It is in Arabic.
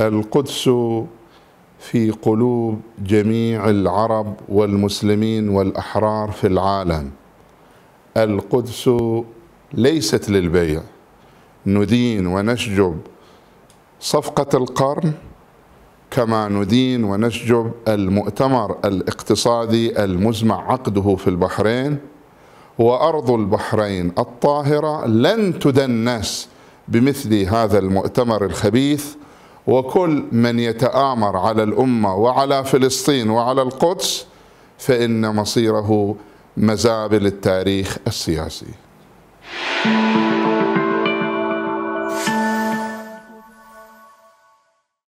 القدس في قلوب جميع العرب والمسلمين والاحرار في العالم القدس ليست للبيع ندين ونشجب صفقه القرن كما ندين ونشجب المؤتمر الاقتصادي المزمع عقده في البحرين وارض البحرين الطاهره لن تدنس بمثل هذا المؤتمر الخبيث وكل من يتآمر على الأمة وعلى فلسطين وعلى القدس فإن مصيره مزابل التاريخ السياسي.